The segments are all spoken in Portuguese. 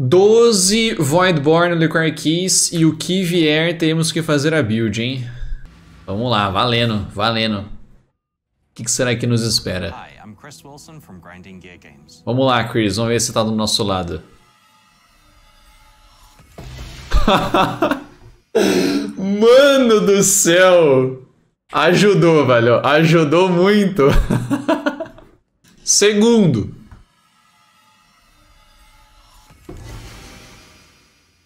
12 Voidborn, Liquor Keys e o que vier temos que fazer a build, hein? Vamos lá, valendo, valendo. O que, que será que nos espera? Vamos lá, Chris, vamos ver se tá do nosso lado. Mano do céu! Ajudou, velho. Ajudou muito. Segundo,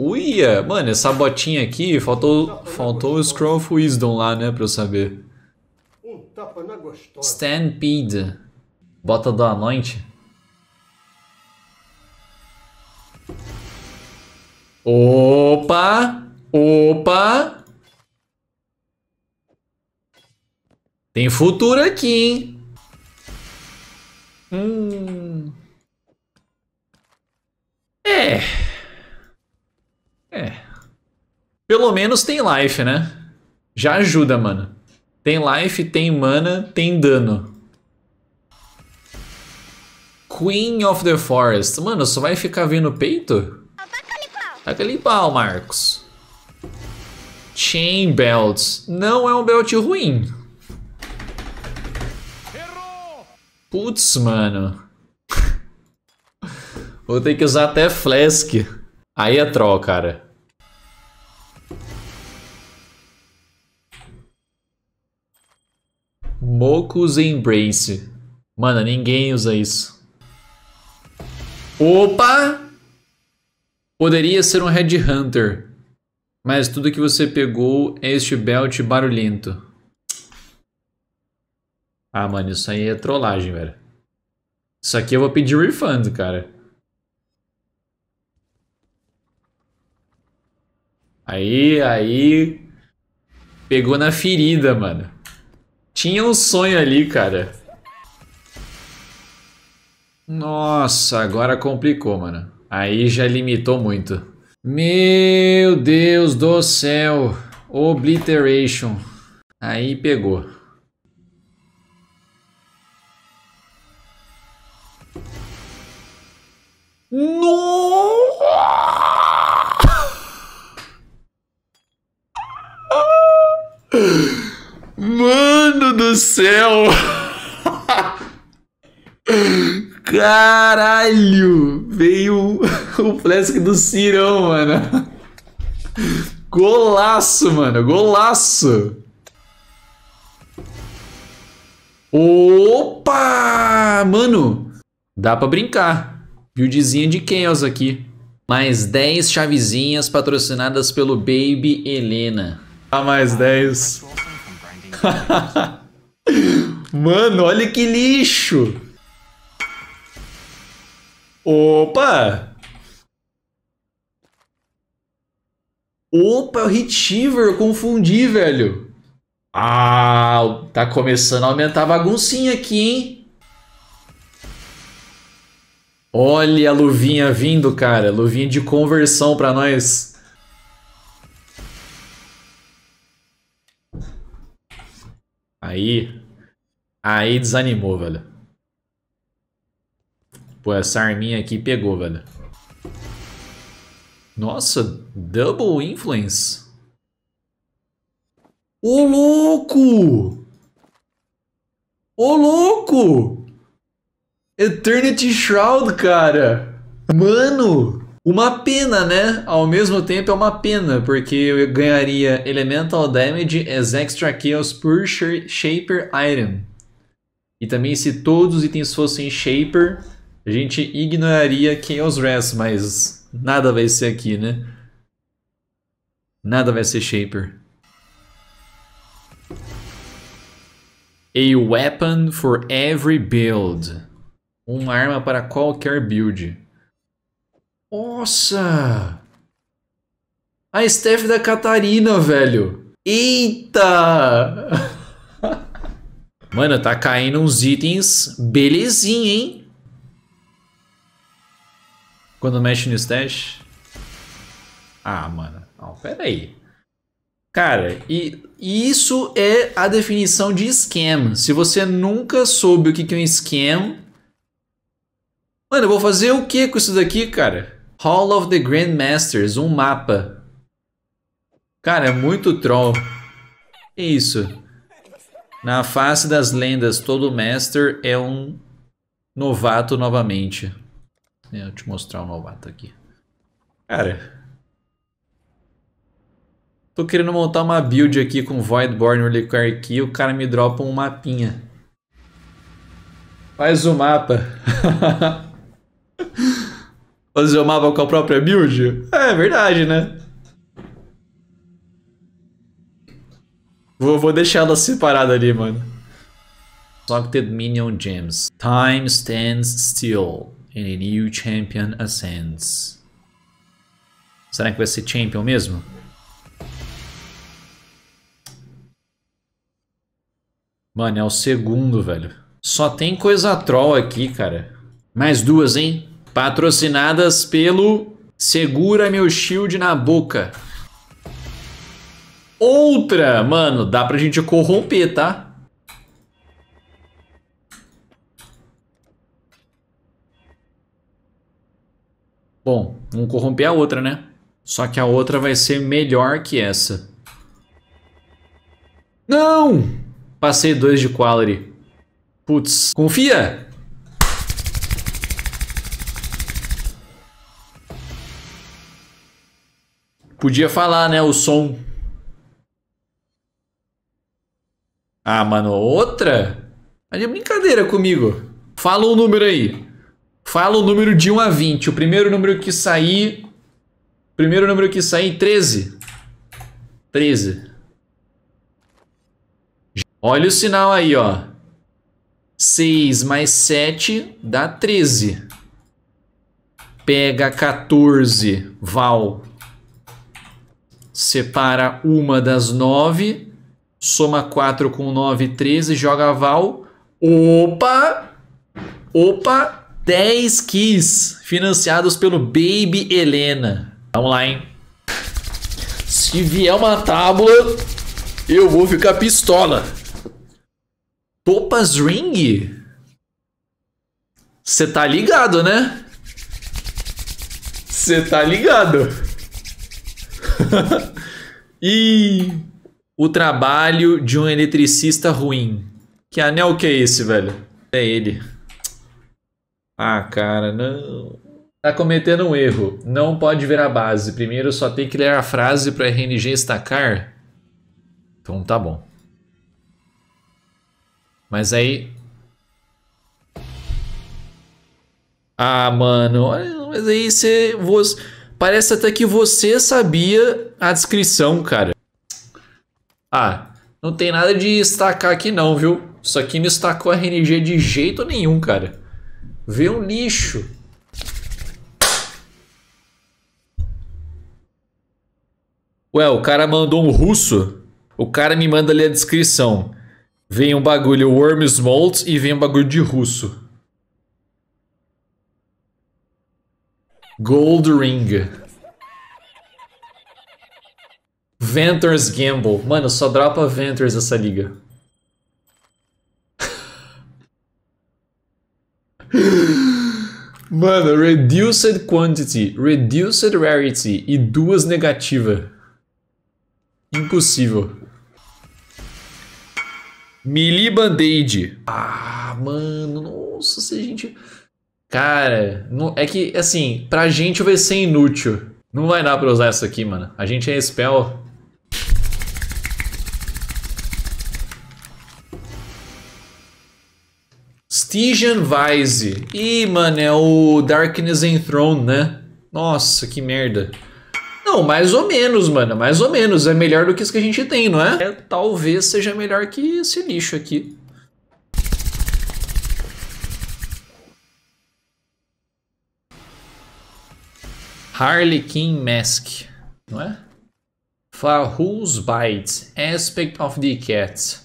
Uia! Mano, essa botinha aqui, faltou, faltou o Scroll of Wisdom lá, né, pra eu saber. Um tapa na gostosa. Stampede. Bota do Anoint. Opa! Opa! Tem futuro aqui, hein? Hum. Pelo menos tem life, né? Já ajuda, mano. Tem life, tem mana, tem dano. Queen of the Forest. Mano, só vai ficar vendo peito? Taca ali pau, Marcos. Chain Belts. Não é um belt ruim. Putz, mano. Vou ter que usar até Flask. Aí é troll, cara. Mocos Embrace. Mano, ninguém usa isso. Opa! Poderia ser um Red Hunter, mas tudo que você pegou é este belt barulhento. Ah, mano, isso aí é trollagem, velho. Isso aqui eu vou pedir refund, cara. Aí, aí... Pegou na ferida, mano. Tinha um sonho ali, cara. Nossa, agora complicou, mano. Aí já limitou muito. Meu Deus do céu. Obliteration. Aí pegou. Nossa! do céu! Caralho! Veio o Flask do Cirão, mano. Golaço, mano. Golaço. Opa! Mano, dá pra brincar. Buildzinha de Chaos aqui. Mais 10 chavezinhas patrocinadas pelo Baby Helena. Ah, mais 10. Mano, olha que lixo! Opa! Opa, é o Retriever, eu confundi, velho. Ah, tá começando a aumentar a baguncinha aqui, hein? Olha a luvinha vindo, cara. Luvinha de conversão pra nós. Aí. Aí desanimou, velho. Pô, essa arminha aqui pegou, velho. Nossa, double influence. Ô louco! Ô louco! Eternity Shroud, cara! Mano! Uma pena, né? Ao mesmo tempo é uma pena, porque eu ganharia Elemental Damage as Extra Kills por Shaper Item. E também se todos os itens fossem Shaper, a gente ignoraria Chaos Rest, mas nada vai ser aqui, né? Nada vai ser Shaper. A weapon for every build. Uma arma para qualquer build. Nossa! A Steph da Catarina, velho. Eita! Mano, tá caindo uns itens belezinha, hein? Quando mexe no stash. Ah, mano. Não, pera aí. Cara, e isso é a definição de scam. Se você nunca soube o que é um scam... Mano, eu vou fazer o que com isso daqui, cara? Hall of the Grand Masters, um mapa. Cara, é muito troll. Isso. Na face das lendas, todo Master é um novato novamente. É, deixa eu te mostrar o um novato aqui. Cara. Tô querendo montar uma build aqui com Voidborn Reliquary Key. O cara me dropa um mapinha. Faz o um mapa. o mapa com a própria build? É, é verdade, né? Vou, vou deixar ela separada ali, mano. Selected Minion Gems. Time stands still and a new champion ascends. Será que vai ser champion mesmo? Mano, é o segundo, velho. Só tem coisa troll aqui, cara. Mais duas, hein? Patrocinadas pelo Segura Meu Shield na Boca. Outra! Mano, dá pra gente corromper, tá? Bom, vamos corromper a outra, né? Só que a outra vai ser melhor que essa. Não! Passei dois de quality. Putz. Confia! Podia falar, né? O som. Ah, mano, outra? Mas é brincadeira comigo. Fala um número aí. Fala o um número de 1 a 20. O primeiro número que sair. Primeiro número que sair, 13. 13. Olha o sinal aí, ó. 6 mais 7 dá 13. Pega 14, Val separa uma das nove, soma 4 com 9, 13, joga Val. Opa! Opa! 10 keys financiados pelo Baby Helena. Vamos lá, hein? Se vier uma tábua, eu vou ficar pistola. Topas Ring? Você tá ligado, né? Você tá ligado. e o trabalho de um eletricista ruim. Que anel que é esse, velho? É ele. Ah, cara, não. Tá cometendo um erro. Não pode ver a base. Primeiro só tem que ler a frase para RNG estacar. Então tá bom. Mas aí. Ah, mano. Mas aí você. Você Parece até que você sabia a descrição, cara. Ah, não tem nada de estacar aqui não, viu? Isso aqui não estacou RNG de jeito nenhum, cara. Vê um lixo. Ué, o cara mandou um russo. O cara me manda ali a descrição. Vem um bagulho Smolt e vem um bagulho de russo. Gold Ring. Ventures Gamble. Mano, só dropa Ventures essa liga. Mano, Reduced Quantity, Reduced Rarity e duas negativa. Impossível. Melee Band-Aid. Ah, mano, nossa, se a gente... Cara, não, é que, assim, pra gente vai ser inútil. Não vai dar pra usar isso aqui, mano. A gente é spell. Stygian Vise. Ih, mano, é o Darkness Enthroned, né? Nossa, que merda. Não, mais ou menos, mano. Mais ou menos. É melhor do que isso que a gente tem, não é? é talvez seja melhor que esse lixo aqui. Harlequin Mask, não é? For whose bites, aspect of the cat.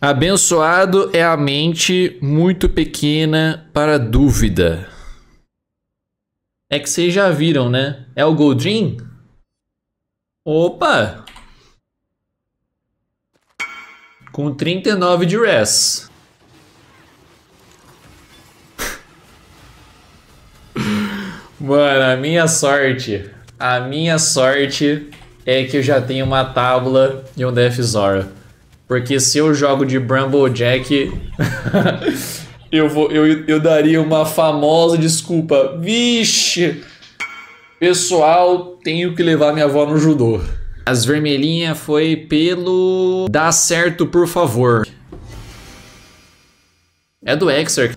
Abençoado é a mente muito pequena para dúvida. É que vocês já viram, né? É o Goldrin? Opa! Com 39 de res. Mano, a minha sorte. A minha sorte é que eu já tenho uma tábua e um Death Zora. Porque se eu jogo de jack, eu, vou, eu, eu daria uma famosa desculpa. Vixe! Pessoal, tenho que levar minha avó no judô. As vermelhinhas foi pelo. Dá certo, por favor. É do Exer.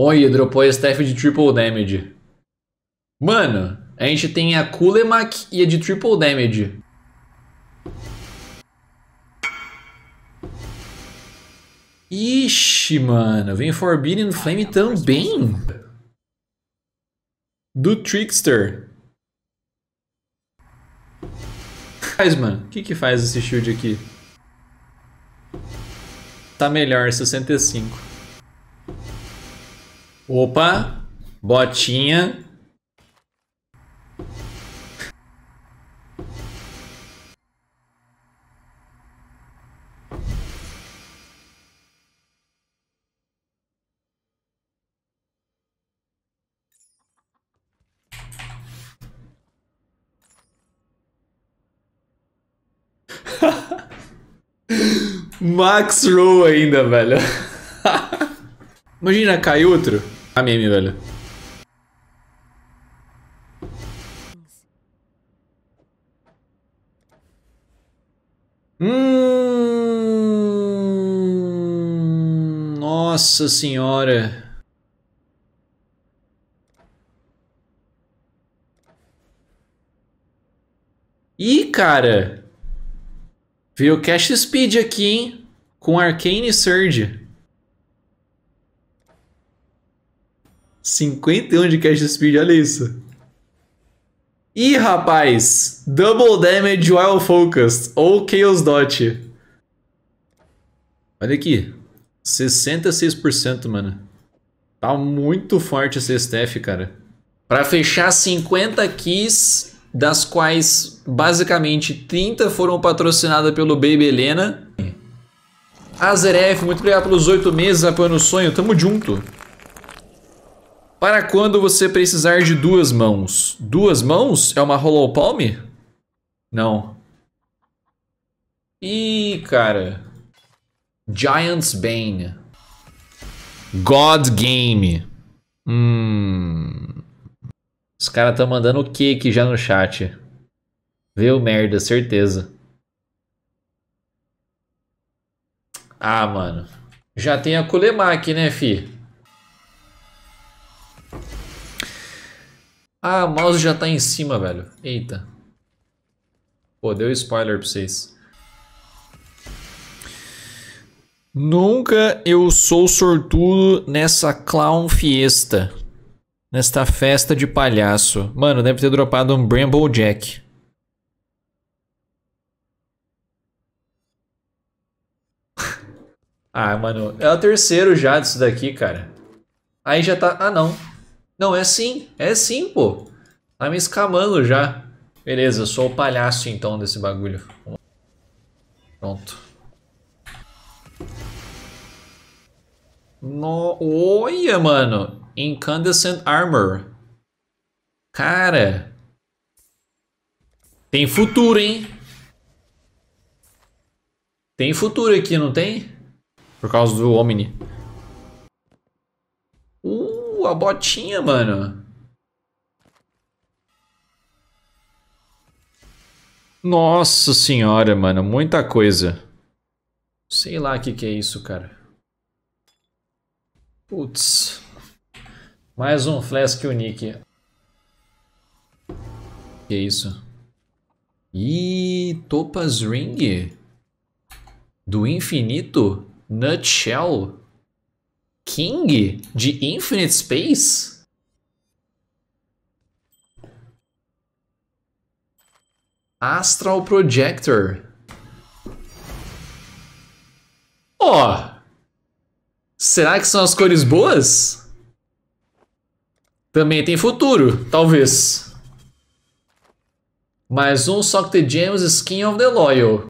Oi, dropou a staff de triple damage. Mano, a gente tem a Kulemak e a de triple damage. Ixi, mano, vem Forbidden Flame também. Do Trickster. Faz, mano. O que que faz esse shield aqui? Tá melhor, 65. Opa, botinha. Max Rowe ainda, velho. Imagina, cai outro. A meme, velho. Hum... Nossa senhora. Ih, cara. Veio Cash Speed aqui, hein? Com Arcane Surge. 51 de cash speed, olha isso. Ih, rapaz! Double Damage While Focused, ou Chaos Dot. Olha aqui. 66%, mano. Tá muito forte esse staff, cara. Para fechar 50 keys, das quais basicamente 30 foram patrocinadas pelo Baby Helena. Azeref, muito obrigado pelos 8 meses apoiando o sonho. Tamo junto. Para quando você precisar de duas mãos. Duas mãos? É uma Hollow Palm? Não. Ih, cara. Giant's Bane. God Game. Hum. Os caras estão tá mandando o que aqui já no chat? o merda, certeza. Ah, mano. Já tem a Kulemak, né, fi? Ah, o mouse já tá em cima, velho. Eita. Pô, deu spoiler pra vocês. Nunca eu sou sortudo nessa clown fiesta. Nesta festa de palhaço. Mano, deve ter dropado um Bramble Jack. ah, mano. É o terceiro já disso daqui, cara. Aí já tá... Ah, não. Não, é sim. É sim, pô. Tá me escamando já. Beleza, eu sou o palhaço então desse bagulho. Pronto. No... Olha, mano. Incandescent Armor. Cara. Tem futuro, hein? Tem futuro aqui, não tem? Por causa do Omni a botinha, mano. Nossa senhora, mano. Muita coisa. Sei lá o que, que é isso, cara. Putz. Mais um Flask Unique. Que isso? E Topaz Ring? Do infinito? Nutshell? King de Infinite Space? Astral Projector. Ó. Oh, será que são as cores boas? Também tem futuro, talvez. Mais um Sock the Gems Skin of the Loyal.